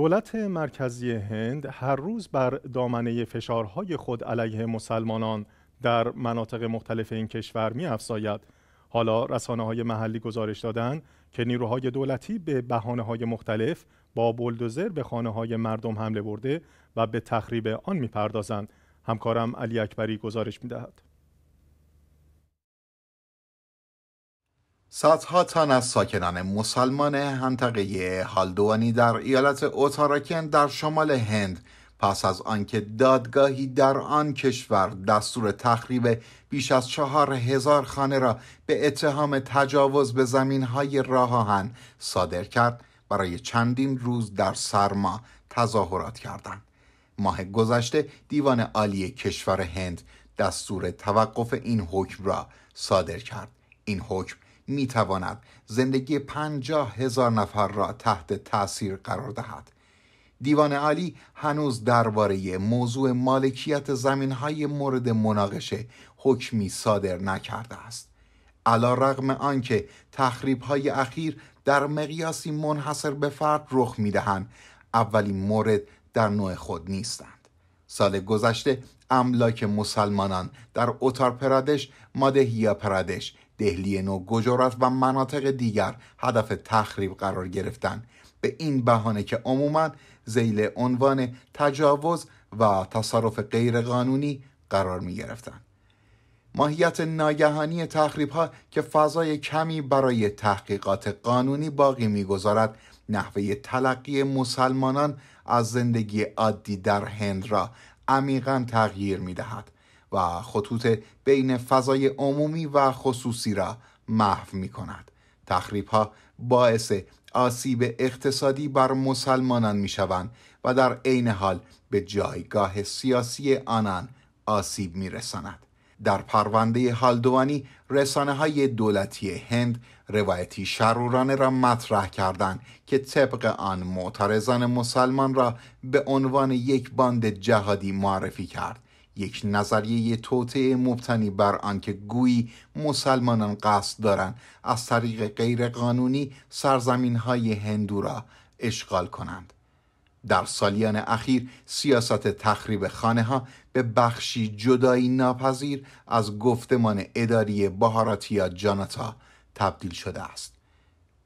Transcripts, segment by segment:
دولت مرکزی هند هر روز بر دامنه فشارهای خود علیه مسلمانان در مناطق مختلف این کشور می حالا رسانه های محلی گزارش دادن که نیروهای دولتی به بحانه های مختلف با بلدوزر به خانه های مردم حمله برده و به تخریب آن می همکارم علی اکبری گزارش می صدها تن از ساکنان مسلمان منطقه هالدوانی در ایالت اوتاراکن در شمال هند پس از آنکه دادگاهی در آن کشور دستور تخریب بیش از چهار هزار خانه را به اتهام تجاوز به زمینهای راه آهن صادر کرد برای چندین روز در سرما تظاهرات کردند ماه گذشته دیوان عالی کشور هند دستور توقف این حکم را صادر کرد این حکم می تواند زندگی پنجاه هزار نفر را تحت تاثیر قرار دهد دیوان عالی هنوز درباره موضوع مالکیت زمین های مورد مناقشه حکمی صادر نکرده است علا رغم آنکه تخریب های اخیر در مقیاسی منحصر به فرد رخ می دهند اولین مورد در نوع خود نیستند سال گذشته املاک مسلمانان در اوتار پرادش، مادهیا پرادش، دهلی نو و مناطق دیگر هدف تخریب قرار گرفتند به این بهانه که عموما زیل عنوان تجاوز و تصرف غیرقانونی قرار می گرفتن. ماهیت ناگهانی تخریب ها که فضای کمی برای تحقیقات قانونی باقی میگذارد نحوه تلقی مسلمانان از زندگی عادی در هند را عمیقا تغییر می دهد. و خطوط بین فضای عمومی و خصوصی را محو می کند تخریب ها باعث آسیب اقتصادی بر مسلمانان می شوند و در عین حال به جایگاه سیاسی آنان آسیب می رسند. در پرونده هالدوانی رسانه های دولتی هند روایتی شرورانه را مطرح کردند که طبق آن معترضان مسلمان را به عنوان یک باند جهادی معرفی کرد یک نظریه توطعه مبتنی بر آنکه گویی مسلمانان قصد دارند از طریق غیرقانونی سرزمین های هندو را اشغال کنند در سالیان اخیر سیاست تخریب خانه ها به بخشی جدایی ناپذیر از گفتمان اداری بهاراتیا جاناتا تبدیل شده است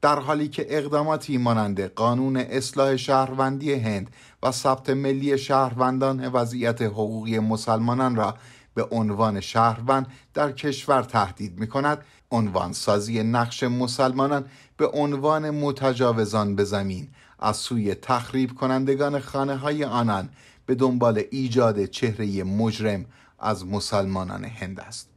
در حالی که اقداماتی مانند قانون اصلاح شهروندی هند و ثبت ملی شهروندان وضعیت حقوقی مسلمانان را به عنوان شهروند در کشور تهدید می کند عنوان سازی نقش مسلمانان به عنوان متجاوزان به زمین از سوی تخریب کنندگان خانه های آنان به دنبال ایجاد چهره مجرم از مسلمانان هند است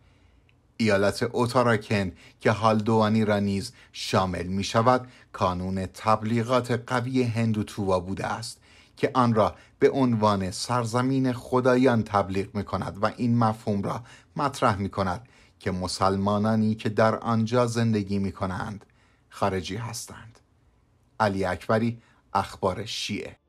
ایالت اوتاراکن که هالدوانی را نیز شامل می شود کانون تبلیغات قوی تووا بوده است که آن را به عنوان سرزمین خدایان تبلیغ می کند و این مفهوم را مطرح می کند که مسلمانانی که در آنجا زندگی می کنند خارجی هستند علی اکبری اخبار شیعه